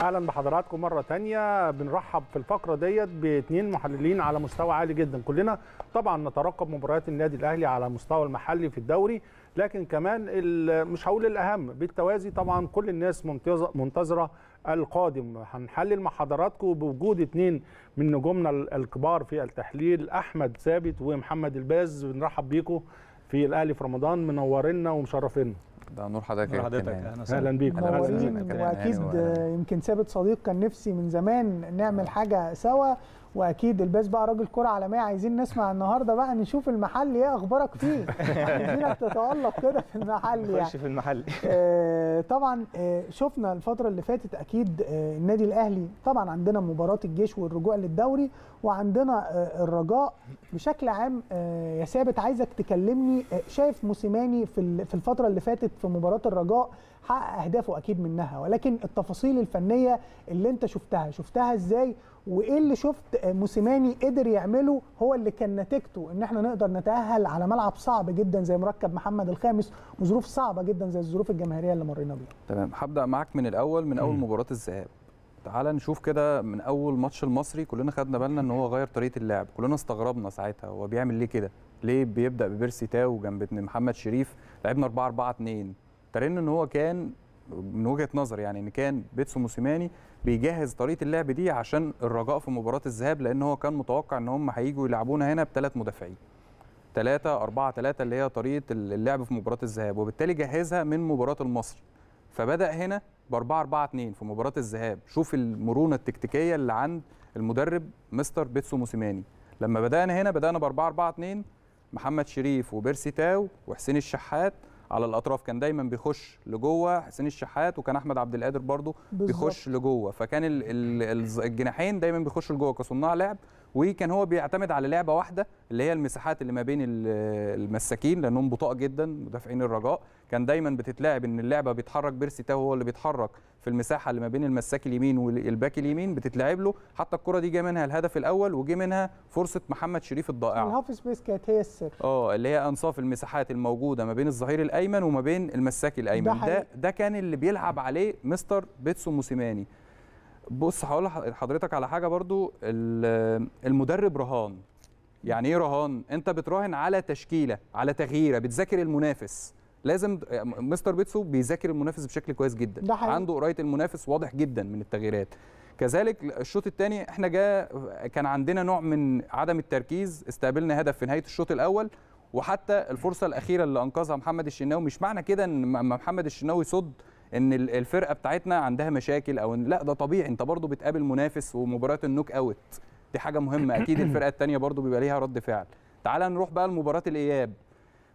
اهلا بحضراتكم مره تانية بنرحب في الفقره ديت باثنين محللين على مستوى عالي جدا كلنا طبعا نترقب مباريات النادي الاهلي على مستوى المحلي في الدوري لكن كمان مش هقول الاهم بالتوازي طبعا كل الناس منتظره القادم هنحلل مع حضراتكم بوجود اثنين من نجومنا الكبار في التحليل احمد ثابت ومحمد الباز بنرحب بيكم في الاهلي في رمضان منورنا ومشرفينا ده نور حضرتك نور حضرتك اهلا بيكم واكيد أيوة، أيوة. يمكن ثابت صديق كان نفسي من زمان نعمل آه. حاجه سوا واكيد الباس بقى راجل كره عالميه عايزين نسمع النهارده بقى نشوف المحل ايه اخبارك فيه عايزينك تتالق كده في المحل يعني في المحل آه، طبعا آه، شفنا الفتره اللي فاتت اكيد آه، النادي الاهلي طبعا عندنا مباراه الجيش والرجوع للدوري وعندنا الرجاء بشكل عام يا ثابت عايزك تكلمني شايف موسيماني في في الفتره اللي فاتت في مباراه الرجاء حقق اهدافه اكيد منها ولكن التفاصيل الفنيه اللي انت شفتها شفتها ازاي وايه اللي شفت موسيماني قدر يعمله هو اللي كان نتيجته ان احنا نقدر نتاهل على ملعب صعب جدا زي مركب محمد الخامس وظروف صعبه جدا زي الظروف الجماهيريه اللي مرينا بيها تمام هبدا معاك من الاول من اول مباراه الذهاب تعال نشوف كده من اول ماتش المصري كلنا خدنا بالنا ان هو غير طريقه اللعب كلنا استغربنا ساعتها هو بيعمل ليه كده ليه بيبدا ببيرسي تاو جنب ابن محمد شريف لعبنا 4 4 2 ترين ان هو كان من وجهه نظر يعني ان كان بيتسو موسيماني بيجهز طريقه اللعب دي عشان الرجاء في مباراه الذهاب لان هو كان متوقع ان هم هيجوا يلعبونا هنا بثلاث مدافعين 3 4 3 اللي هي طريقه اللعب في مباراه الذهاب وبالتالي جهزها من مباراه المصري فبدا هنا ب 4 4 2 في مباراه الذهاب شوف المرونه التكتيكيه اللي عند المدرب مستر بيتسو موسيماني لما بدانا هنا بدانا ب 4 4 2 محمد شريف وبيرسي تاو وحسين الشحات على الاطراف كان دايما بيخش لجوه حسين الشحات وكان احمد عبد القادر برضو بيخش لجوه فكان الجناحين دايما بيخشوا لجوه كصناع لعب وكان هو بيعتمد على لعبه واحده اللي هي المساحات اللي ما بين المساكين لانهم بطاء جدا مدافعين الرجاء كان دايما بتتلعب ان اللعبه بيتحرك بيرسي تاو هو اللي بيتحرك في المساحه اللي ما بين المساك اليمين والباك اليمين بتتلعب له حتى الكره دي جه منها الهدف الاول وجه منها فرصه محمد شريف الضائعه الهاف سبيس كانت هي السر اه اللي هي انصاف المساحات الموجوده ما بين الظهير الايمن وما بين المساك الايمن ده ده, ده كان اللي بيلعب عليه مستر بيتسو موسيماني بص هقول لحضرتك على حاجه برضو المدرب رهان يعني ايه رهان انت بتراهن على تشكيله على تغييره بتذاكر المنافس لازم مستر بيتسو بيذاكر المنافس بشكل كويس جدا ده حقيقي. عنده قرايه المنافس واضح جدا من التغييرات كذلك الشوط الثاني احنا جا كان عندنا نوع من عدم التركيز استقبلنا هدف في نهايه الشوط الاول وحتى الفرصه الاخيره اللي انقذها محمد الشناوي مش معنى كده ان محمد الشناوي صد ان الفرقه بتاعتنا عندها مشاكل او إن لا ده طبيعي انت برضو بتقابل منافس ومباراه النوك اوت دي حاجه مهمه اكيد الفرقه الثانيه برضو بيبقى ليها رد فعل تعال نروح بقى لمباراه الاياب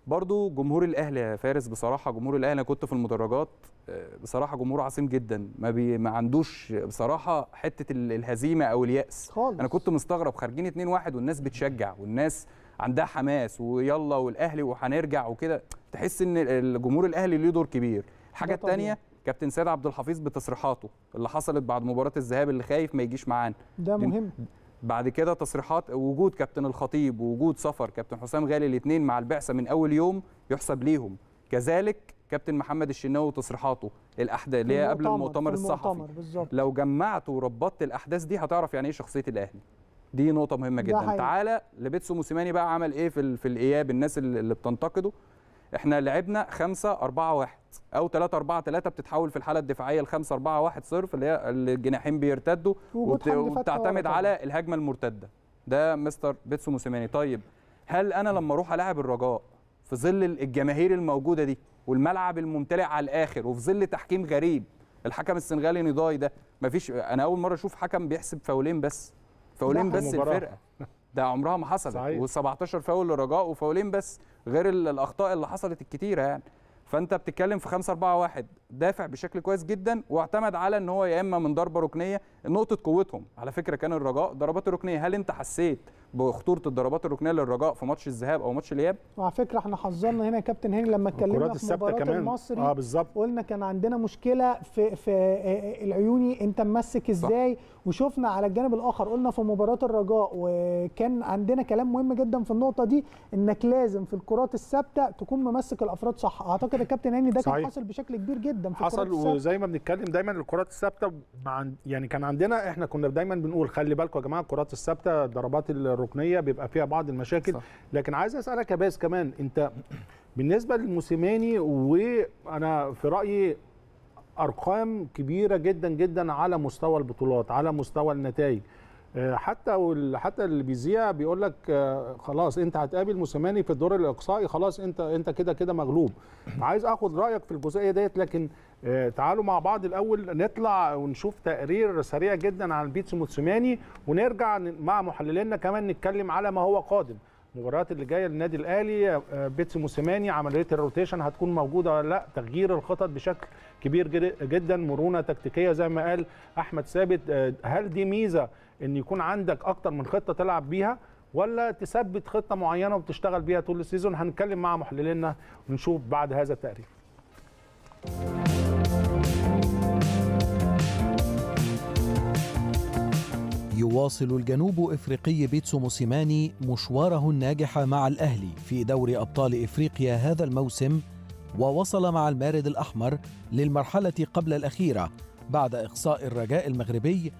برضو جمهور الاهلي يا فارس بصراحه جمهور الاهلي انا كنت في المدرجات آه، بصراحه جمهور عظيم جدا ما بي ما عندوش بصراحه حته الهزيمه او الياس خالص. انا كنت مستغرب خارجين 2 1 والناس بتشجع والناس عندها حماس ويلا والاهلي وهنرجع وكده تحس ان الجمهور الاهلي ليه دور كبير الحاجه الثانيه كابتن سيد عبد الحفيظ بتصريحاته اللي حصلت بعد مباراه الذهاب اللي خايف ما يجيش معانا ده مهم بعد كده تصريحات وجود كابتن الخطيب ووجود سفر كابتن حسام غالي الاثنين مع البعثه من اول يوم يحسب ليهم كذلك كابتن محمد الشناوي وتصريحاته الاحداث اللي هي قبل المؤتمر الصحفي بالزبط. لو جمعت وربطت الاحداث دي هتعرف يعني ايه شخصيه الاهلي دي نقطه مهمه جدا تعالى لبيتسو موسيماني بقى عمل ايه في, في الاياب الناس اللي بتنتقده احنا لعبنا 5 4 1 او 3 4 3 بتتحول في الحاله الدفاعيه ل 5 4 1 0 اللي هي الجناحين بيرتدوا وبتعتمد على الهجمه المرتده ده مستر بيتسو موسيماني طيب هل انا لما اروح العب الرجاء في ظل الجماهير الموجوده دي والملعب الممتلئ على الاخر وفي ظل تحكيم غريب الحكم السنغالي نضاي ده مفيش انا اول مره اشوف حكم بيحسب فاولين بس فاولين بس الفرقه ده عمرها ما حصلت صحيح. و17 فاول لرجاء وفاولين بس غير الاخطاء اللي حصلت الكتيره يعني فانت بتتكلم في 5 4 1 دافع بشكل كويس جدا واعتمد على ان هو يا اما من ضربه ركنيه نقطه قوتهم على فكره كان الرجاء ضربات الركنيه هل انت حسيت بخطوره الضربات الركنيه للرجاء في ماتش الذهاب او ماتش الاياب وعلى فكره احنا حذرنا هنا يا كابتن هاني لما اتكلمنا في مباراه كمان. المصري اه بالظبط قلنا كان عندنا مشكله في في آه، آه، العيوني انت ممسك ازاي صح. وشفنا على الجانب الاخر قلنا في مباراه الرجاء وكان عندنا كلام مهم جدا في النقطه دي انك لازم في الكرات الثابته تكون ممسك الافراد صح اعتقد يا كابتن هاني ده كان حصل بشكل كبير جدا في حصل وزي ما بنتكلم دايما الكرات الثابته يعني كان عندنا احنا كنا دايما بنقول خلي بالكم يا جماعه الكرات الثابته ضربات الركنيه الركنيه بيبقى فيها بعض المشاكل صح. لكن عايز اسالك يا باز كمان انت بالنسبه للموسيماني وانا في رايي ارقام كبيره جدا جدا على مستوى البطولات على مستوى النتائج آه، حتى حتى اللي بيذيع بيقول لك آه، خلاص انت هتقابل موسيماني في الدور الاقصائي خلاص انت انت كده كده مغلوب عايز اخد رايك في الجزئيه ديت لكن آه، تعالوا مع بعض الاول نطلع ونشوف تقرير سريع جدا عن بيتسو موتسوماني ونرجع مع محللينا كمان نتكلم على ما هو قادم المباريات اللي جايه للنادي الاهلي آه، بيتسو موسيماني عمليه الروتيشن هتكون موجوده ولا لا تغيير الخطط بشكل كبير جدا مرونه تكتيكيه زي ما قال احمد ثابت آه، هل دي ميزه ان يكون عندك اكتر من خطه تلعب بيها ولا تثبت خطه معينه وبتشتغل بيها طول السيزون هنتكلم مع محللينا ونشوف بعد هذا التقرير يواصل الجنوب افريقي بيتسو موسيماني مشواره الناجح مع الاهلي في دوري ابطال افريقيا هذا الموسم ووصل مع المارد الاحمر للمرحله قبل الاخيره بعد اقصاء الرجاء المغربي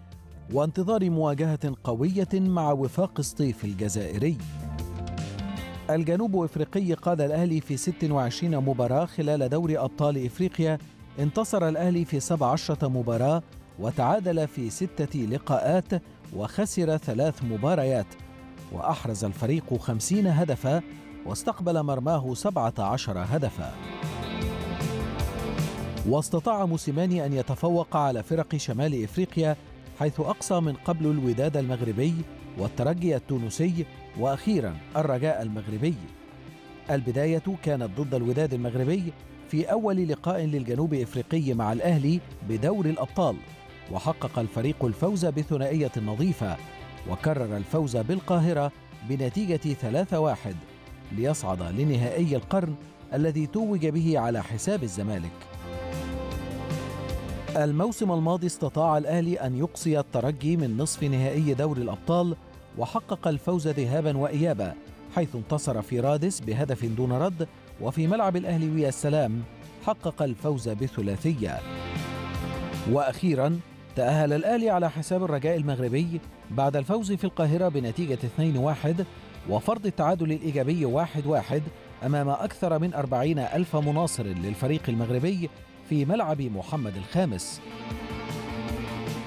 وانتظار مواجهه قويه مع وفاق سطيف الجزائري. الجنوب افريقي قاد الاهلي في 26 مباراه خلال دوري ابطال افريقيا انتصر الاهلي في 17 مباراه وتعادل في ستة لقاءات وخسر ثلاث مباريات وأحرز الفريق خمسين هدفا واستقبل مرماه سبعة عشر هدفا واستطاع موسيماني أن يتفوق على فرق شمال إفريقيا حيث أقصى من قبل الوداد المغربي والترجي التونسي وأخيرا الرجاء المغربي البداية كانت ضد الوداد المغربي في أول لقاء للجنوب إفريقي مع الأهلي بدور الأبطال وحقق الفريق الفوز بثنائية نظيفة وكرر الفوز بالقاهرة بنتيجة 3-1 ليصعد لنهائي القرن الذي توج به على حساب الزمالك الموسم الماضي استطاع الأهلي أن يقصي الترجي من نصف نهائي دوري الأبطال وحقق الفوز ذهابا وإيابا حيث انتصر في رادس بهدف دون رد وفي ملعب الأهلي ويا السلام حقق الفوز بثلاثية وأخيرا تأهل الأهلي على حساب الرجاء المغربي بعد الفوز في القاهرة بنتيجة 2-1 وفرض التعادل الإيجابي 1-1 أمام أكثر من 40 ألف مناصر للفريق المغربي في ملعب محمد الخامس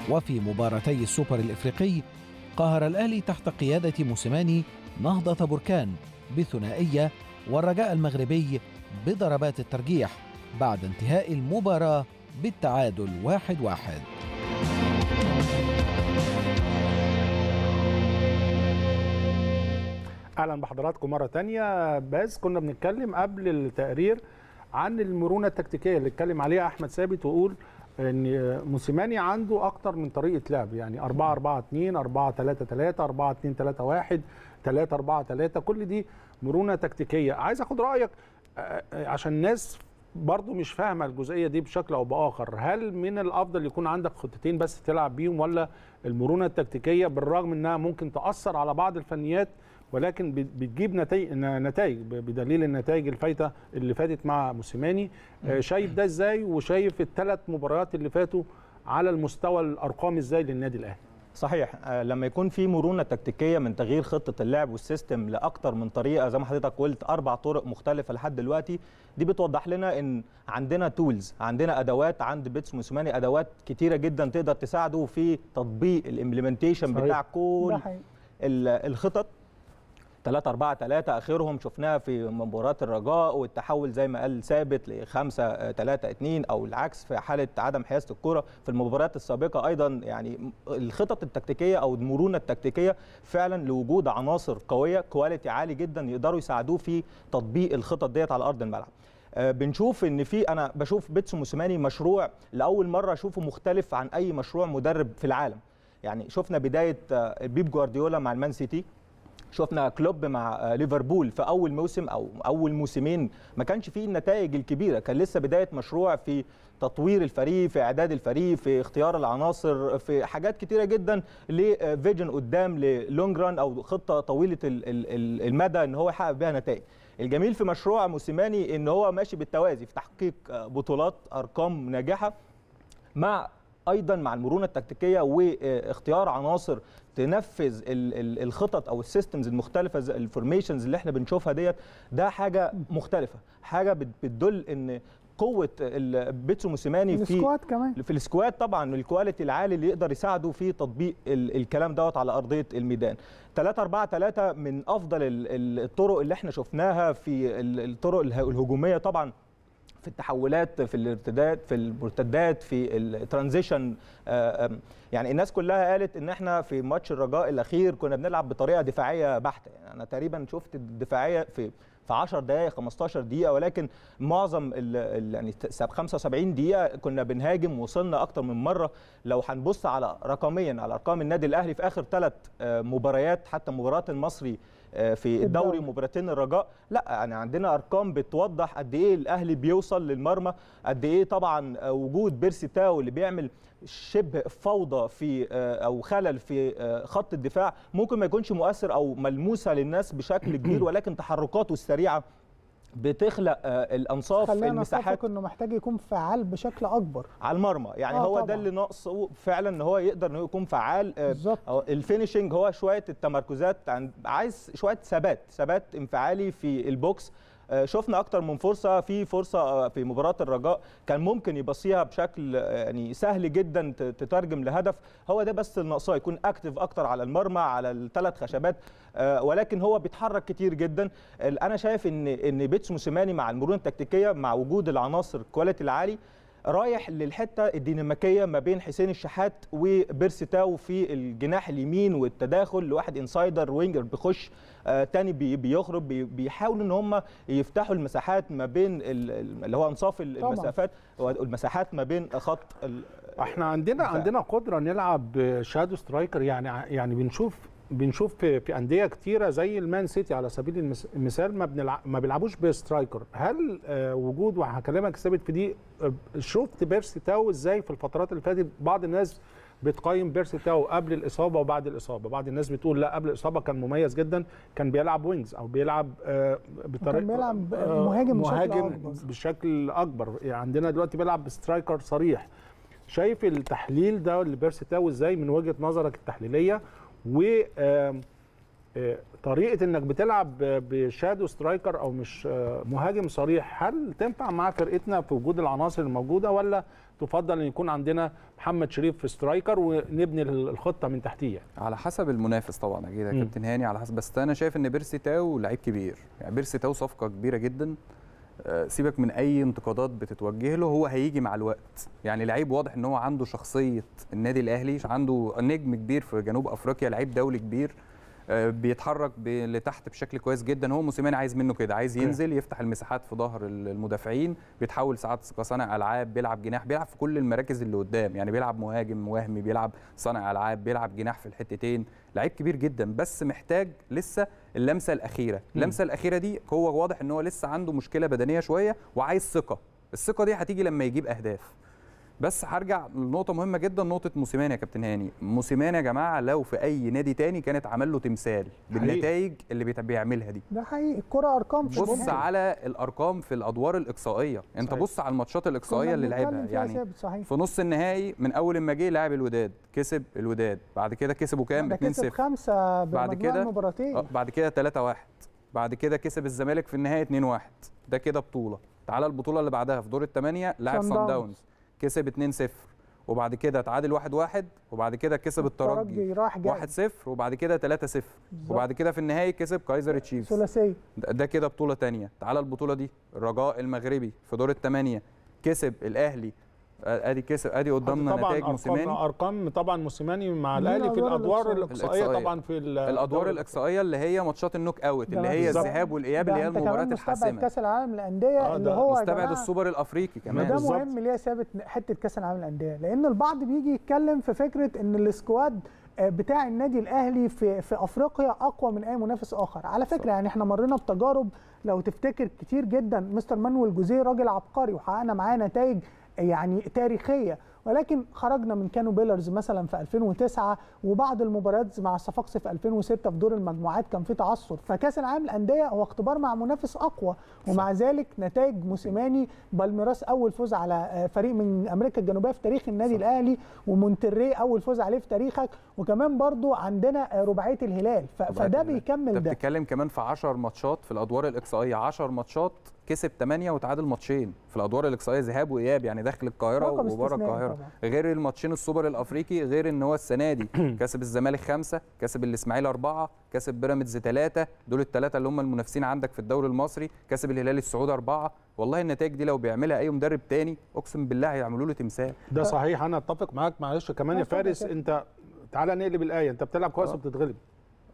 وفي مباراتي السوبر الإفريقي قهر الأهلي تحت قيادة موسيماني نهضة بركان بثنائية والرجاء المغربي بضربات الترجيح بعد انتهاء المباراة بالتعادل واحد واحد اهلا بحضراتكم مره تانية بس كنا بنتكلم قبل التقرير عن المرونه التكتيكيه اللي اتكلم عليها احمد ثابت وقول ان موسيماني عنده اكتر من طريقه لعب يعني 4 4 2 4 3 3 4 2 3 1 3 4 3 كل دي مرونه تكتيكيه عايز اخد رايك آه، عشان الناس برضو مش فاهمه الجزئيه دي بشكل او باخر هل من الافضل يكون عندك خطتين بس تلعب بيهم ولا المرونه التكتيكيه بالرغم انها ممكن تاثر على بعض الفنيات ولكن بتجيب نتائج بدليل النتائج الفايته اللي فاتت مع موسيماني آه، شايف ده ازاي وشايف الثلاث مباريات اللي فاتوا على المستوى الارقام ازاي للنادي الاهلي صحيح آه، لما يكون في مرونه تكتيكيه من تغيير خطه اللعب والسيستم لاكثر من طريقه زي ما حضرتك قلت اربع طرق مختلفه لحد دلوقتي دي بتوضح لنا ان عندنا تولز عندنا ادوات عند بيتس موسيماني ادوات كتيره جدا تقدر تساعده في تطبيق الامبلمنتيشن بتاع كل الخطط 3 4 3 اخرهم شفناها في مباراه الرجاء والتحول زي ما قال ثابت ل 5 3 2 او العكس في حاله عدم حيازه الكره في المباريات السابقه ايضا يعني الخطط التكتيكيه او المرونه التكتيكيه فعلا لوجود عناصر قويه كواليتي عالي جدا يقدروا يساعدوه في تطبيق الخطط ديت على ارض الملعب آه، بنشوف ان في انا بشوف بيتسو موسيماني مشروع لاول مره اشوفه مختلف عن اي مشروع مدرب في العالم يعني شفنا بدايه آه، بيب جوارديولا مع المان سيتي شفنا كلوب مع آه، ليفربول في اول موسم او اول موسمين ما كانش فيه النتائج الكبيره كان لسه بدايه مشروع في تطوير الفريق في اعداد الفريق في اختيار العناصر في حاجات كتيره جدا لفيجن آه، قدام للونج ران او خطه طويله المدى ان هو يحقق بها نتائج الجميل في مشروع موسيماني ان هو ماشي بالتوازي في تحقيق آه، بطولات ارقام ناجحه مع ايضا مع المرونه التكتيكيه واختيار عناصر تنفذ الخطط او السيستمز المختلفه الفورميشنز اللي احنا بنشوفها ديت ده حاجه مختلفه حاجه بتدل ان قوه بيتسو موسيماني في السكواد كمان في السكواد طبعا الكواليتي العالي اللي يقدر يساعده في تطبيق الكلام دوت على ارضيه الميدان 3 4 3 من افضل الطرق اللي احنا شفناها في الطرق الهجوميه طبعا في التحولات في الارتداد في المرتدات في الترانزيشن آه، يعني الناس كلها قالت ان احنا في ماتش الرجاء الاخير كنا بنلعب بطريقه دفاعيه بحته يعني انا تقريبا شفت الدفاعيه في في 10 دقائق 15 دقيقه ولكن معظم الـ الـ يعني 75 دقيقه كنا بنهاجم وصلنا اكتر من مره لو هنبص على رقميا على ارقام النادي الاهلي في اخر ثلاث آه، مباريات حتى مباراه المصري آه، في الدوري مباراتين الرجاء لا يعني عندنا ارقام بتوضح قد ايه الاهلي بيوصل للمرمى قد ايه طبعا آه، وجود بيرسي تاو اللي بيعمل شبه فوضى في آه، او خلل في خط الدفاع ممكن ما يكونش مؤثر او ملموسه للناس بشكل كبير ولكن تحركاته السريعه بتخلق آه، الانصاف المساحات خلينا انه محتاج يكون فعال بشكل اكبر على المرمى يعني آه هو طبعًا. ده اللي ناقصه فعلا ان هو يقدر انه يكون فعال آه، بالظبط الفينشنج هو شويه التمركزات عايز شويه ثبات ثبات انفعالي في البوكس آه، شفنا اكتر من فرصه في فرصه آه، في مباراه الرجاء كان ممكن يبصيها بشكل آه، يعني سهل جدا تترجم لهدف هو ده بس اللي ناقصاه يكون اكتف اكتر على المرمى على الثلاث خشبات ولكن هو بيتحرك كتير جدا انا شايف ان ان بيتس موسيماني مع المرونه التكتيكيه مع وجود العناصر الكواليتي العالي رايح للحته الديناميكيه ما بين حسين الشحات وبيرسي تاو في الجناح اليمين والتداخل لواحد انسايدر وينجر بيخش آه، تاني بيخرج بيحاولوا ان هم يفتحوا المساحات ما بين اللي هو انصاف المسافات والمساحات ما بين خط احنا عندنا عندنا قدره نلعب شادو سترايكر يعني يعني بنشوف بنشوف في, في انديه كتيره زي المان سيتي على سبيل المثال ما بنلع... ما بيلعبوش بسترايكر هل آه، وجود وهكلمك ثابت في دي آه، شفت بيرسي تاو ازاي في الفترات اللي فاتت بعض الناس بتقيم بيرسي تاو قبل الاصابه وبعد الاصابه بعض الناس بتقول لا قبل الاصابه كان مميز جدا كان بيلعب وينجز او بيلعب آه، بطريقه كان بيلعب مهاجم, مهاجم بشكل, بشكل اكبر يعني عندنا دلوقتي بيلعب بسترايكر صريح شايف التحليل ده لبيرسي تاو ازاي من وجهه نظرك التحليليه و طريقه انك بتلعب بشادو سترايكر او مش مهاجم صريح هل تنفع مع فرقتنا في وجود العناصر الموجوده ولا تفضل ان يكون عندنا محمد شريف في سترايكر ونبني الخطه من تحتيه على حسب المنافس طبعا اكيد يا كابتن هاني على حسب بس انا شايف ان بيرسي تاو لعيب كبير يعني بيرسي تاو صفقه كبيره جدا آه، سيبك من اي انتقادات بتتوجه له هو هيجي مع الوقت يعني لعيب واضح ان هو عنده شخصيه النادي الاهلي عنده نجم كبير في جنوب افريقيا لعيب دولي كبير بيتحرك لتحت بشكل كويس جدا هو موسيماني عايز منه كده عايز ينزل يفتح المساحات في ظهر المدافعين بيتحول ساعات كصانع العاب بيلعب جناح بيلعب في كل المراكز اللي قدام يعني بيلعب مهاجم وهمي بيلعب صانع العاب بيلعب جناح في الحتتين لعيب كبير جدا بس محتاج لسه اللمسه الاخيره اللمسه الاخيره دي هو واضح ان هو لسه عنده مشكله بدنيه شويه وعايز ثقه الثقه دي هتيجي لما يجيب اهداف بس هرجع لنقطه مهمه جدا نقطه موسيمان يا كابتن هاني موسيمان يا جماعه لو في اي نادي تاني كانت عمل له تمثال بالنتائج اللي بيعملها دي ده حقيقي الكره ارقام بص ممكن. على الارقام في الادوار الاقصائيه صحيح. انت بص على الماتشات الاقصائيه اللي لعبها يعني صحيح. في نص النهائي من اول ما جه لعب الوداد كسب الوداد بعد كده كسبوا كام 2 0 خمسه بعد كده مباراتين آه، بعد كده 3 1 بعد كده كسب الزمالك في النهائي 2 1 ده كده بطوله تعالى البطوله اللي بعدها في دور الثمانيه لاعب سان داونز كسب 2-0 وبعد كده اتعادل 1-1 وبعد كده كسب الترجي 1-0 وبعد كده 3-0 وبعد كده في النهائي كسب كايزر آه، تشيفز ثلاثيه ده كده بطوله ثانيه تعالى البطوله دي الرجاء المغربي في دور الثمانيه كسب الاهلي ادي كسب ادي قدامنا نتائج موسيماني طبعا ارقام طبعا موسيماني مع الاهلي في الادوار الاقصائيه طبعا في الادوار الاقصائيه اللي هي ماتشات النوك اوت اللي هي الذهاب والاياب اللي هي المباريات الحاسمه كاس العالم للانديه آه اللي هو مستبعد السوبر الافريقي كمان ده مهم ليه ثابت حته كاس العالم للانديه لان البعض بيجي يتكلم في فكره ان السكواد بتاع النادي الاهلي في في افريقيا اقوى من اي منافس اخر على فكره يعني احنا مرينا بتجارب لو تفتكر كتير جدا مستر مانويل جوزيه راجل عبقري وحققنا معاه نتائج يعني تاريخيه ولكن خرجنا من كانو بيلرز مثلا في 2009 وبعض المباريات مع الصفاقس في 2006 في دور المجموعات كان في تعثر فكاس العالم الانديه هو اختبار مع منافس اقوى ومع ذلك نتائج موسيماني بالميراس اول فوز على آه، فريق من امريكا الجنوبيه في تاريخ النادي صح. الاهلي ومونتري اول فوز عليه في تاريخك وكمان برضو عندنا آه، رباعيه الهلال فده بيكمل ده انت بتتكلم كمان في 10 ماتشات في الادوار الاقصائيه 10 ماتشات كسب 8 وتعادل ماتشين في الادوار الاقصائيه ذهاب واياب يعني داخل القاهره وبره القاهره طبعا. غير الماتشين السوبر الافريقي غير ان هو السنه دي كسب الزمالك خمسه كسب الاسماعيلي اربعه كسب بيراميدز ثلاثه دول الثلاثه اللي هم المنافسين عندك في الدوري المصري كسب الهلال السعودي اربعه والله النتائج دي لو بيعملها اي مدرب تاني اقسم بالله هيعملوا له تمثال ده آه. صحيح انا اتفق معاك معلش كمان يا فارس انت تعالى نقلب الايه انت بتلعب كويس آه. وبتتغلب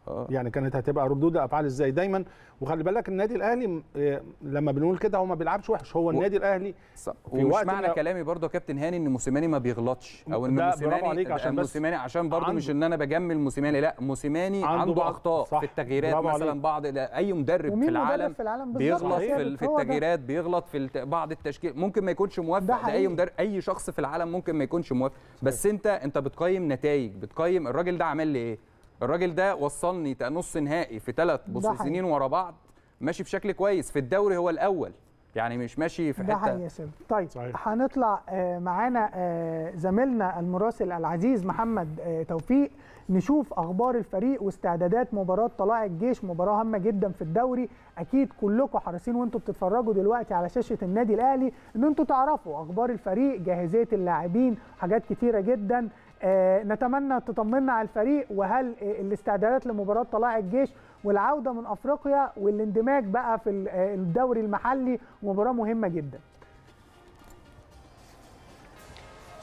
آه. يعني كانت هتبقى ردود افعال ازاي دايما وخلي بالك النادي الاهلي آه، لما بنقول كده هو ما بيلعبش وحش هو النادي الاهلي صح. ومش وقت معنى كلامي برضو يا كابتن هاني ان موسيماني ما بيغلطش او ان موسيماني عشان موسيماني عشان برضو مش ان انا بجمل موسيماني لا موسيماني عنده, عنده اخطاء صح. في التغييرات مثلا عليك. بعض اي مدرب في العالم, في العالم بيغلط في, في التغييرات بيغلط في بعض التشكيل ممكن ما يكونش موافق اي مدرب اي شخص في العالم ممكن ما يكونش موافق بس انت انت بتقيم نتائج بتقيم الراجل ده عمل لي ايه الراجل ده وصلني نص نهائي في ثلاث سنين ورا بعض ماشي بشكل كويس في الدوري هو الاول يعني مش ماشي في حته ده طيب صحيح. هنطلع آه، معانا آه، زميلنا المراسل العزيز محمد آه، توفيق نشوف اخبار الفريق واستعدادات مباراه طلائع الجيش مباراه هامه جدا في الدوري اكيد كلكم حريصين وانتم بتتفرجوا دلوقتي على شاشه النادي الاهلي ان انتم تعرفوا اخبار الفريق جاهزيه اللاعبين حاجات كتيره جدا آه، نتمنى تطمنا على الفريق وهل آه، الاستعدادات لمباراه طلائع الجيش والعوده من افريقيا والاندماج بقى في آه، الدوري المحلي مباراه مهمه جدا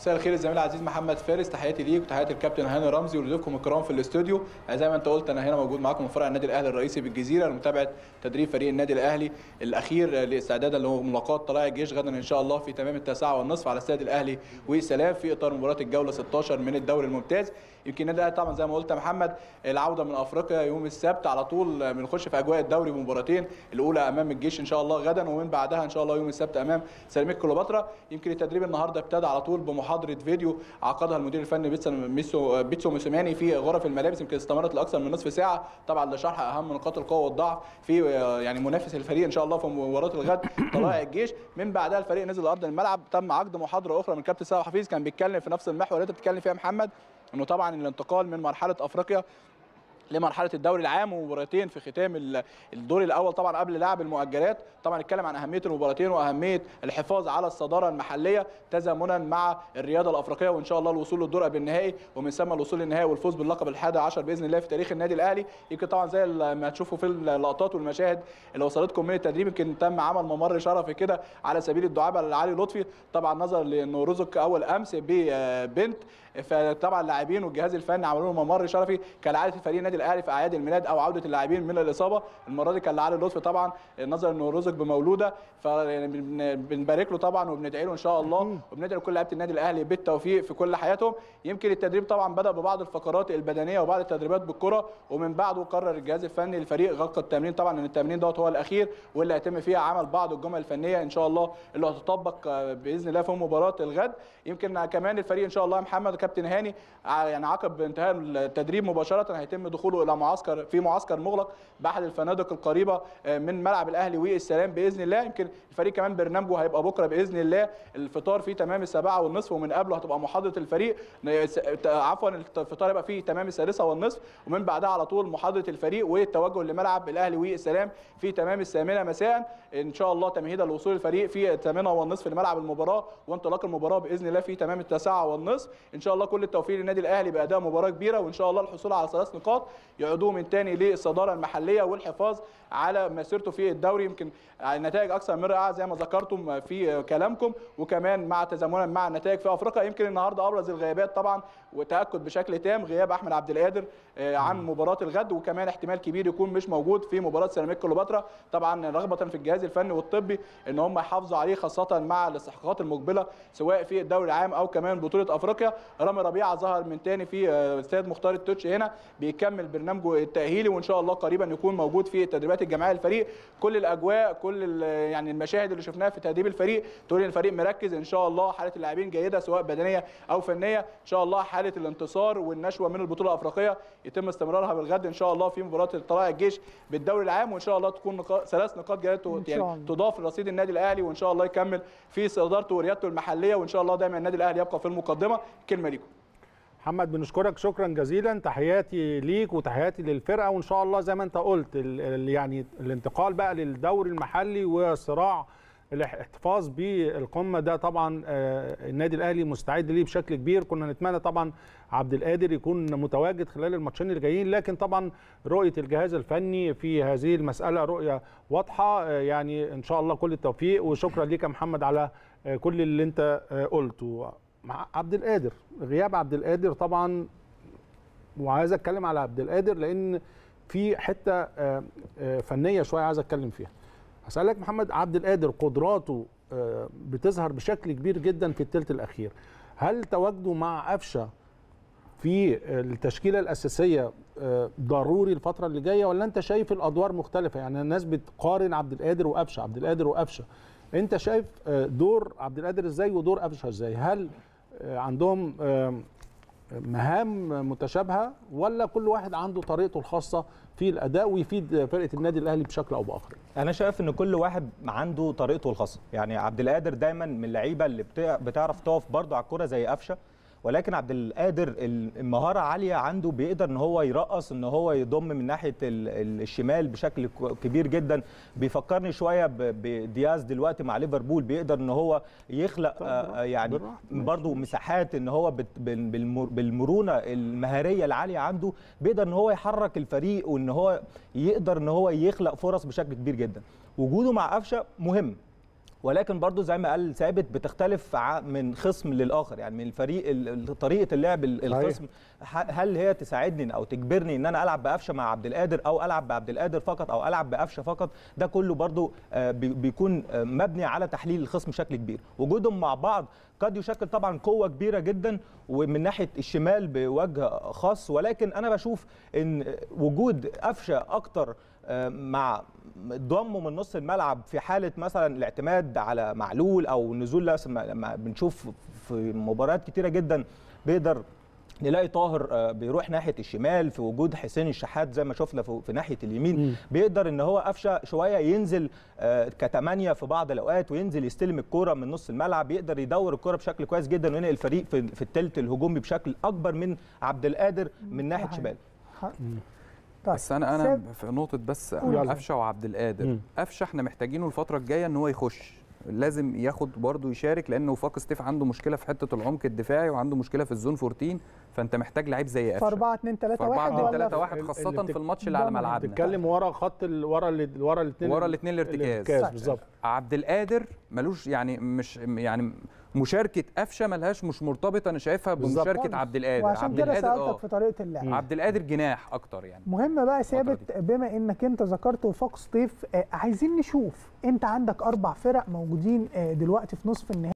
مساء الخير الزميل العزيز محمد فارس تحياتي ليك وتحياتي الكابتن هاني رمزي ولضيوفكم الكرام في الاستوديو زي ما انت قلت انا هنا موجود معاكم من فرع النادي الاهلي الرئيسي بالجزيره لمتابعه تدريب فريق النادي الاهلي الاخير لاستعدادا لملاقاه طلائع الجيش غدا ان شاء الله في تمام التاسعه والنصف على استاد الاهلي وسلام في اطار مباراه الجوله 16 من الدوري الممتاز يمكن ده طبعا زي ما قلت يا محمد العوده من افريقيا يوم السبت على طول آه، بنخش في اجواء الدوري بمباراتين الاولى امام الجيش ان شاء الله غدا ومن بعدها ان شاء الله يوم السبت امام سيراميك كليوباترا يمكن التدريب النهارده ابتدى على طول بمحاضره فيديو عقدها المدير الفني بيتسو بيتسو موسيماني في غرف الملابس يمكن استمرت لاكثر من نصف ساعه طبعا لشرح اهم نقاط القوه والضعف في آه، يعني منافس الفريق ان شاء الله في مباراه الغد طلائع الجيش من بعدها الفريق نزل ارض الملعب تم عقد محاضره اخرى من كابتن سعد حفيظ كان بيتكلم في نفس المحور اللي انت بتتكلم فيها محمد انه طبعا الانتقال من مرحله افريقيا لمرحله الدوري العام ومباراتين في ختام الدور الاول طبعا قبل لعب المؤجلات طبعا اتكلم عن اهميه المباراتين واهميه الحفاظ على الصداره المحليه تزامنا مع الرياضه الافريقيه وان شاء الله الوصول للدور قبل النهائي ومن ثم الوصول للنهائي والفوز باللقب ال11 باذن الله في تاريخ النادي الاهلي يمكن طبعا زي ما تشوفوا في اللقطات والمشاهد اللي وصلتكم من التدريب يمكن تم عمل ممر شرفي كده على سبيل الدعابه لعلي لطفي طبعا نظرا لانه رزق اول امس ببنت فطبعا اللاعبين والجهاز الفني عملوا له ممر شرفي كالعاده في فريق النادي الاهلي في اعياد الميلاد او عوده اللاعبين من الاصابه المره دي كان لعلي لطفي طبعا نظرا انه رزق بمولوده فبنبارك يعني له طبعا وبندعي له ان شاء الله وبندعي لكل لعيبه النادي الاهلي بالتوفيق في كل حياتهم يمكن التدريب طبعا بدا ببعض الفقرات البدنيه وبعض التدريبات بالكره ومن بعده قرر الجهاز الفني الفريق غلق التمرين طبعا ان التمرين دوت هو الاخير واللي هيتم فيه عمل بعض الجمل الفنيه ان شاء الله اللي هتطبق آه، باذن الله في مباراه الغد يمكن كمان الفريق ان شاء الله محمد كابتن هاني آه، يعني عقب انتهاء التدريب مباشره هيتم دخول وصوله الى معسكر في معسكر مغلق باحد الفنادق القريبه آه، من ملعب الاهلي والسلام باذن الله يمكن الفريق كمان برنامجه هيبقى بكره باذن الله الفطار فيه تمام السابعه والنصف ومن قبله هتبقى محاضره الفريق عفوا الفطار هيبقى فيه تمام السادسة والنصف ومن بعدها على طول محاضره الفريق والتوجه لملعب الاهلي والسلام في تمام الثامنه مساء ان شاء الله تمهيدا لوصول الفريق في الثامنه والنصف لملعب المباراه وانطلاق المباراه باذن الله في تمام التاسعه والنصف ان شاء الله كل التوفيق للنادي الاهلي باداء مباراه كبيره وان شاء الله الحصول على ثلاث نقاط يعيدوه من تاني للصداره المحليه والحفاظ على مسيرته في الدوري يمكن نتائج اكثر من رائعه زي ما ذكرتم في كلامكم وكمان مع تزامنا مع النتائج في افريقيا يمكن النهارده ابرز الغيابات طبعا وتاكد بشكل تام غياب احمد عبد القادر آه، عن مباراه الغد وكمان احتمال كبير يكون مش موجود في مباراه سيراميك كليوباترا طبعا رغبه في الجهاز الفني والطبي ان هم يحافظوا عليه خاصه مع الاستحقاقات المقبله سواء في الدوري العام او كمان بطوله افريقيا رامي ربيعه ظهر من تاني في آه، استاد مختار التوتش هنا بيكمل بيعمل برنامجه التاهيلي وان شاء الله قريبا يكون موجود في التدريبات الجماعيه للفريق كل الاجواء كل يعني المشاهد اللي شفناها في تدريب الفريق تقول ان الفريق مركز ان شاء الله حاله اللاعبين جيده سواء بدنيه او فنيه ان شاء الله حاله الانتصار والنشوه من البطوله الافريقيه يتم استمرارها بالغد ان شاء الله في مباراه طلائع الجيش بالدوري العام وان شاء الله تكون ثلاث نقاط جايه يعني تضاف لرصيد النادي الاهلي وان شاء الله يكمل في صدارته وريادته المحليه وان شاء الله دايما النادي الاهلي يبقى في المقدمه كلمه ليكم محمد بنشكرك شكرا جزيلا تحياتي ليك وتحياتي للفرقه وان شاء الله زي ما انت قلت يعني الانتقال بقى للدوري المحلي وصراع الاحتفاظ بالقمه ده طبعا آه، النادي الاهلي مستعد ليه بشكل كبير كنا نتمنى طبعا عبد القادر يكون متواجد خلال الماتشين الجايين لكن طبعا رؤيه الجهاز الفني في هذه المساله رؤيه واضحه آه، يعني ان شاء الله كل التوفيق وشكرا ليك يا محمد على آه، كل اللي انت قلته مع عبد القادر غياب عبد القادر طبعا وعايز اتكلم على عبد القادر لان في حته آه، آه، فنيه شويه عايز اتكلم فيها هسالك محمد عبد القادر قدراته آه، بتظهر بشكل كبير جدا في الثلث الاخير هل تواجده مع قفشه في التشكيله الاساسيه ضروري الفتره اللي جايه ولا انت شايف الادوار مختلفه يعني الناس بتقارن عبد القادر وقفشه عبد القادر وقفشه انت شايف دور عبد القادر ازاي ودور قفشه ازاي هل عندهم مهام متشابهه ولا كل واحد عنده طريقته الخاصه في الاداء ويفيد فرقه النادي الاهلي بشكل او باخر انا شايف ان كل واحد عنده طريقته الخاصه يعني عبد القادر دايما من اللعيبه اللي بتعرف تقف برضه على الكوره زي قفشه ولكن عبد القادر المهاره عاليه عنده بيقدر ان هو يرقص ان هو يضم من ناحيه الشمال بشكل كبير جدا بيفكرني شويه بدياز دلوقتي مع ليفربول بيقدر ان هو يخلق آه، آه، يعني برضه مساحات ان هو بالمرونه المهاريه العاليه عنده بيقدر ان هو يحرك الفريق وان هو يقدر ان هو يخلق فرص بشكل كبير جدا وجوده مع قفشه مهم ولكن برضو زي ما قال ثابت بتختلف من خصم للاخر يعني من الفريق طريقه اللعب الخصم هل هي تساعدني او تجبرني ان انا العب بقفشه مع عبد القادر او العب بعبد القادر فقط او العب بقفشه فقط ده كله برضو آه، بيكون آه، مبني على تحليل الخصم بشكل كبير وجودهم مع بعض قد يشكل طبعا قوه كبيره جدا ومن ناحيه الشمال بوجه خاص ولكن انا بشوف ان وجود قفشه اكتر مع ضمه من نص الملعب في حاله مثلا الاعتماد على معلول او نزول لما بنشوف في مباريات كتيره جدا بيقدر نلاقي طاهر آه، بيروح ناحيه الشمال في وجود حسين الشحات زي ما شفنا في ناحيه اليمين م. بيقدر ان هو قفشه شويه ينزل آه، كتمانية في بعض الاوقات وينزل يستلم الكوره من نص الملعب يقدر يدور الكوره بشكل كويس جدا وينقل الفريق في الثلث الهجومي بشكل اكبر من عبد القادر من ناحيه شمال طيب. بس انا انا سيب. في نقطه بس قفشه وعبد القادر قفشه احنا محتاجينه الفتره الجايه ان هو يخش لازم ياخد برضه يشارك لان فاك ستيف عنده مشكله في حته العمق الدفاعي وعنده مشكله في الزون 14 فانت محتاج لعيب زي قفشه 4 2 3 1 4 2 3 1 خاصه بتك... في الماتش اللي على ملعبنا بتتكلم ورا خط ال... ورا ال... ورا الاثنين ورا الاثنين الارتكاز, الارتكاز طيب. بالظبط عبد القادر ملوش يعني مش يعني مشاركه قفشه ملهاش مش مرتبطه انا شايفها بمشاركه عبد القادر عبد كده سالتك آه. في طريقه اللعب عبد القادر جناح اكتر يعني مهم بقى ثابت بما انك انت ذكرت وفاق سطيف آه، عايزين نشوف انت عندك اربع فرق موجودين آه، دلوقتي في نصف النهائي